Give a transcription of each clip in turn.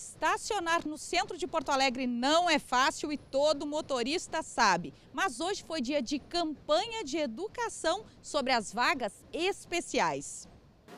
Estacionar no centro de Porto Alegre não é fácil e todo motorista sabe. Mas hoje foi dia de campanha de educação sobre as vagas especiais.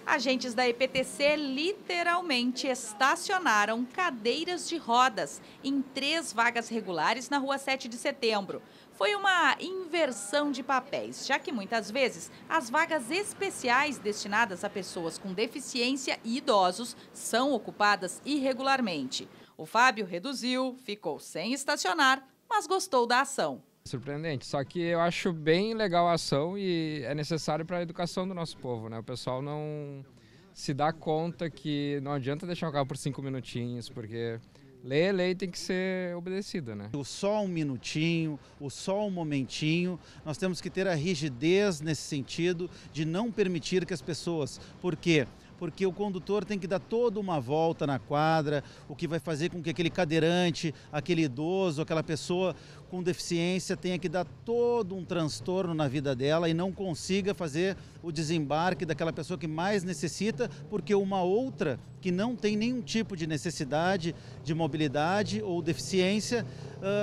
Agentes da EPTC literalmente estacionaram cadeiras de rodas em três vagas regulares na rua 7 de setembro. Foi uma inversão de papéis, já que muitas vezes as vagas especiais destinadas a pessoas com deficiência e idosos são ocupadas irregularmente. O Fábio reduziu, ficou sem estacionar, mas gostou da ação. Surpreendente. Só que eu acho bem legal a ação e é necessário para a educação do nosso povo, né? O pessoal não se dá conta que não adianta deixar o carro por cinco minutinhos, porque Lei é lei, tem que ser obedecida, né? O só um minutinho, o só um momentinho, nós temos que ter a rigidez nesse sentido de não permitir que as pessoas, porque porque o condutor tem que dar toda uma volta na quadra, o que vai fazer com que aquele cadeirante, aquele idoso, aquela pessoa com deficiência tenha que dar todo um transtorno na vida dela e não consiga fazer o desembarque daquela pessoa que mais necessita, porque uma outra que não tem nenhum tipo de necessidade de mobilidade ou deficiência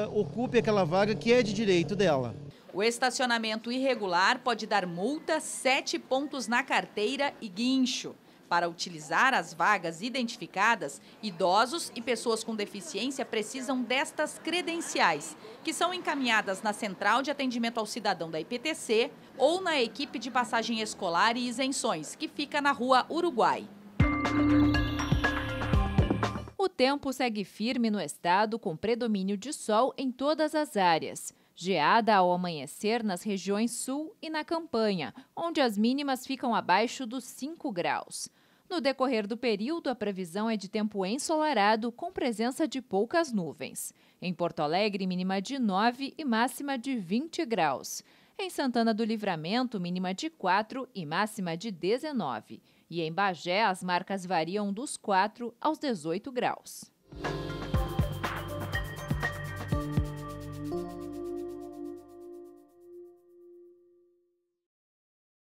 uh, ocupe aquela vaga que é de direito dela. O estacionamento irregular pode dar multa, sete pontos na carteira e guincho. Para utilizar as vagas identificadas, idosos e pessoas com deficiência precisam destas credenciais, que são encaminhadas na Central de Atendimento ao Cidadão da IPTC ou na equipe de passagem escolar e isenções, que fica na rua Uruguai. O tempo segue firme no estado, com predomínio de sol em todas as áreas. Geada ao amanhecer nas regiões sul e na campanha, onde as mínimas ficam abaixo dos 5 graus. No decorrer do período, a previsão é de tempo ensolarado, com presença de poucas nuvens. Em Porto Alegre, mínima de 9 e máxima de 20 graus. Em Santana do Livramento, mínima de 4 e máxima de 19. E em Bagé, as marcas variam dos 4 aos 18 graus.